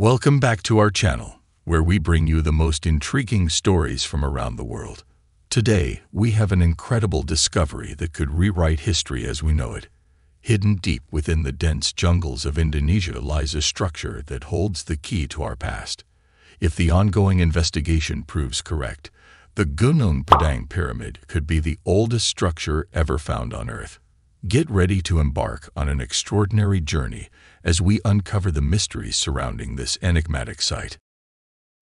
Welcome back to our channel, where we bring you the most intriguing stories from around the world. Today, we have an incredible discovery that could rewrite history as we know it. Hidden deep within the dense jungles of Indonesia lies a structure that holds the key to our past. If the ongoing investigation proves correct, the Gunung Padang Pyramid could be the oldest structure ever found on Earth. Get ready to embark on an extraordinary journey as we uncover the mysteries surrounding this enigmatic site.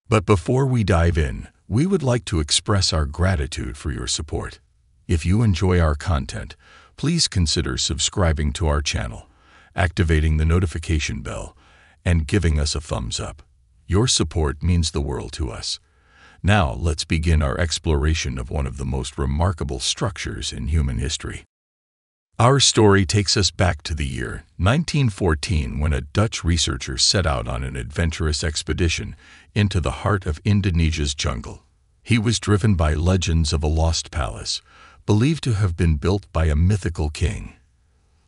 But before we dive in, we would like to express our gratitude for your support. If you enjoy our content, please consider subscribing to our channel, activating the notification bell, and giving us a thumbs up. Your support means the world to us. Now let's begin our exploration of one of the most remarkable structures in human history. Our story takes us back to the year 1914 when a Dutch researcher set out on an adventurous expedition into the heart of Indonesia's jungle. He was driven by legends of a lost palace, believed to have been built by a mythical king.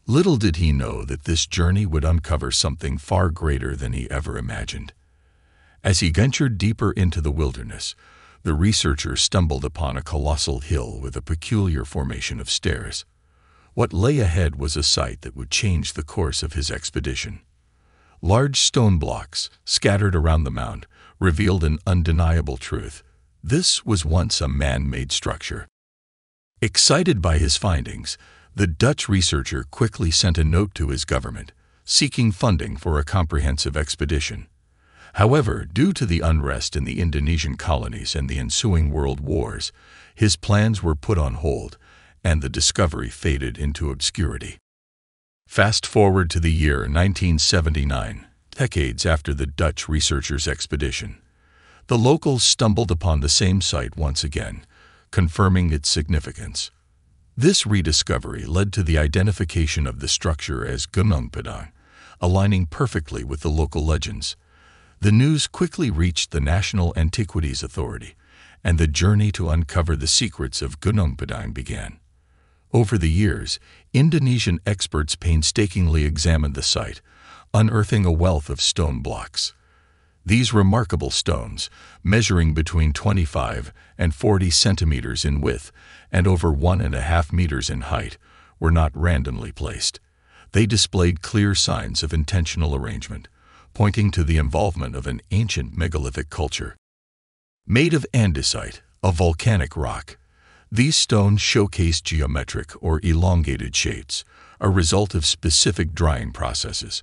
Little did he know that this journey would uncover something far greater than he ever imagined. As he ventured deeper into the wilderness, the researcher stumbled upon a colossal hill with a peculiar formation of stairs. What lay ahead was a sight that would change the course of his expedition. Large stone blocks, scattered around the mound, revealed an undeniable truth. This was once a man-made structure. Excited by his findings, the Dutch researcher quickly sent a note to his government, seeking funding for a comprehensive expedition. However, due to the unrest in the Indonesian colonies and the ensuing world wars, his plans were put on hold, and the discovery faded into obscurity. Fast forward to the year 1979, decades after the Dutch researchers' expedition. The locals stumbled upon the same site once again, confirming its significance. This rediscovery led to the identification of the structure as Gunung Padang, aligning perfectly with the local legends. The news quickly reached the National Antiquities Authority, and the journey to uncover the secrets of Gunung Padang began. Over the years, Indonesian experts painstakingly examined the site, unearthing a wealth of stone blocks. These remarkable stones, measuring between 25 and 40 centimeters in width and over one and a half meters in height, were not randomly placed. They displayed clear signs of intentional arrangement, pointing to the involvement of an ancient megalithic culture. Made of andesite, a volcanic rock, these stones showcase geometric or elongated shapes, a result of specific drying processes.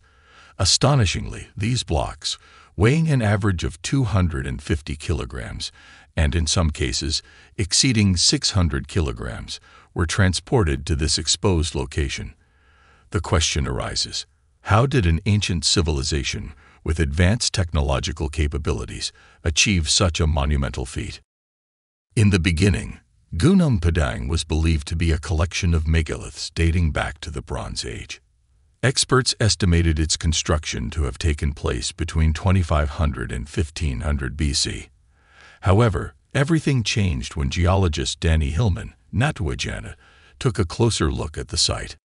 Astonishingly, these blocks, weighing an average of 250 kilograms, and in some cases exceeding 600 kilograms, were transported to this exposed location. The question arises, how did an ancient civilization with advanced technological capabilities achieve such a monumental feat? In the beginning, Gunung Padang was believed to be a collection of megaliths dating back to the Bronze Age. Experts estimated its construction to have taken place between 2500 and 1500 BC. However, everything changed when geologist Danny Hillman, Natwajana, took a closer look at the site.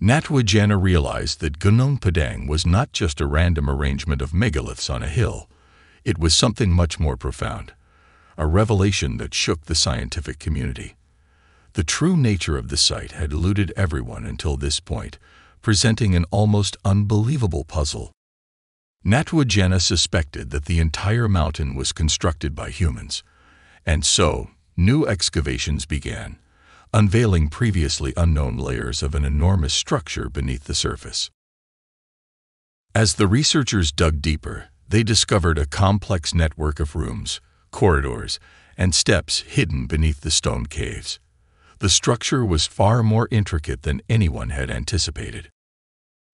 Natwajana realized that Gunung Padang was not just a random arrangement of megaliths on a hill. It was something much more profound a revelation that shook the scientific community. The true nature of the site had eluded everyone until this point, presenting an almost unbelievable puzzle. Natwajena suspected that the entire mountain was constructed by humans, and so new excavations began, unveiling previously unknown layers of an enormous structure beneath the surface. As the researchers dug deeper, they discovered a complex network of rooms, corridors, and steps hidden beneath the stone caves. The structure was far more intricate than anyone had anticipated.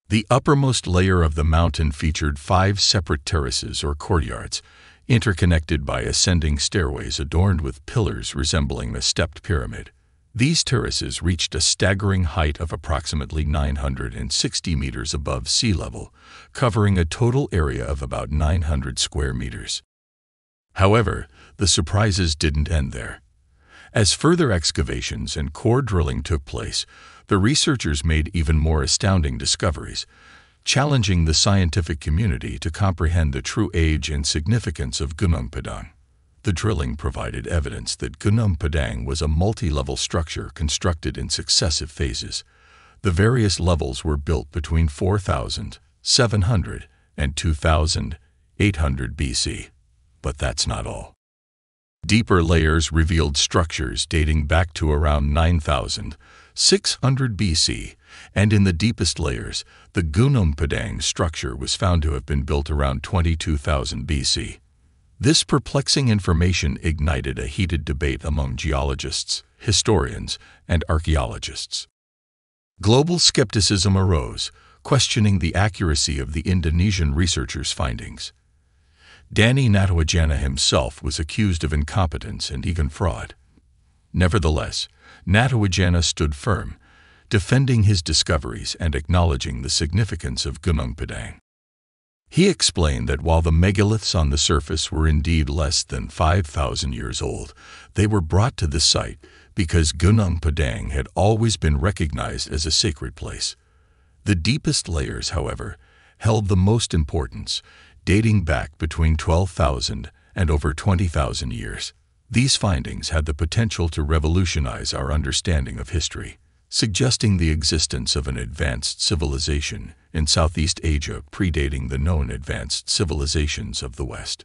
The uppermost layer of the mountain featured five separate terraces or courtyards, interconnected by ascending stairways adorned with pillars resembling a stepped pyramid. These terraces reached a staggering height of approximately 960 meters above sea level, covering a total area of about 900 square meters. However, the surprises didn't end there. As further excavations and core drilling took place, the researchers made even more astounding discoveries, challenging the scientific community to comprehend the true age and significance of Gunung Padang. The drilling provided evidence that Gunung Padang was a multi-level structure constructed in successive phases. The various levels were built between 4,700 and 2,800 BC. But that's not all. Deeper layers revealed structures dating back to around 9600 BC, and in the deepest layers, the Gunung Padang structure was found to have been built around 22,000 BC. This perplexing information ignited a heated debate among geologists, historians, and archaeologists. Global skepticism arose, questioning the accuracy of the Indonesian researchers' findings. Danny Natawajana himself was accused of incompetence and even fraud. Nevertheless, Natawajana stood firm, defending his discoveries and acknowledging the significance of Gunung Padang. He explained that while the megaliths on the surface were indeed less than 5,000 years old, they were brought to this site because Gunung Padang had always been recognized as a sacred place. The deepest layers, however, held the most importance dating back between 12,000 and over 20,000 years. These findings had the potential to revolutionize our understanding of history, suggesting the existence of an advanced civilization in Southeast Asia predating the known advanced civilizations of the West.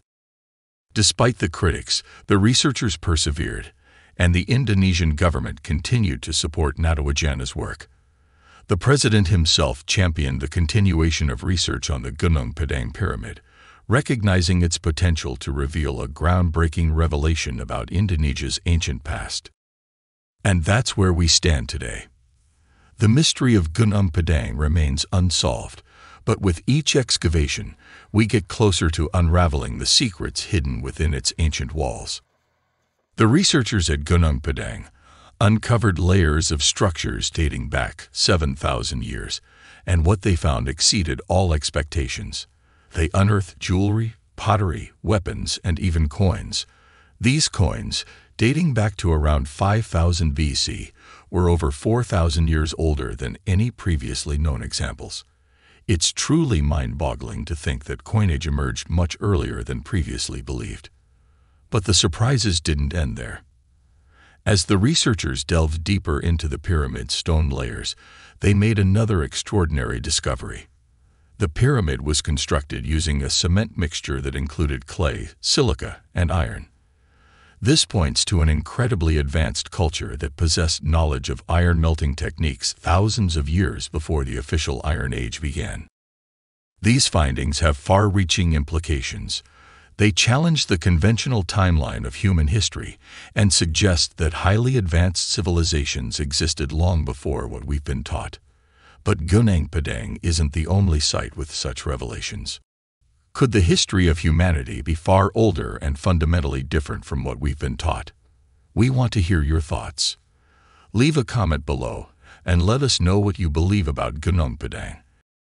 Despite the critics, the researchers persevered, and the Indonesian government continued to support Natawajana's work. The president himself championed the continuation of research on the Gunung Padang Pyramid, recognizing its potential to reveal a groundbreaking revelation about Indonesia's ancient past. And that's where we stand today. The mystery of Gunung Padang remains unsolved, but with each excavation, we get closer to unraveling the secrets hidden within its ancient walls. The researchers at Gunung Padang uncovered layers of structures dating back 7,000 years, and what they found exceeded all expectations. They unearthed jewelry, pottery, weapons, and even coins. These coins, dating back to around 5000 BC, were over 4,000 years older than any previously known examples. It's truly mind-boggling to think that coinage emerged much earlier than previously believed. But the surprises didn't end there. As the researchers delved deeper into the pyramid's stone layers, they made another extraordinary discovery. The pyramid was constructed using a cement mixture that included clay, silica, and iron. This points to an incredibly advanced culture that possessed knowledge of iron melting techniques thousands of years before the official Iron Age began. These findings have far-reaching implications, they challenge the conventional timeline of human history and suggest that highly advanced civilizations existed long before what we've been taught. But Gunang Padang isn't the only site with such revelations. Could the history of humanity be far older and fundamentally different from what we've been taught? We want to hear your thoughts. Leave a comment below and let us know what you believe about Gunung Padang.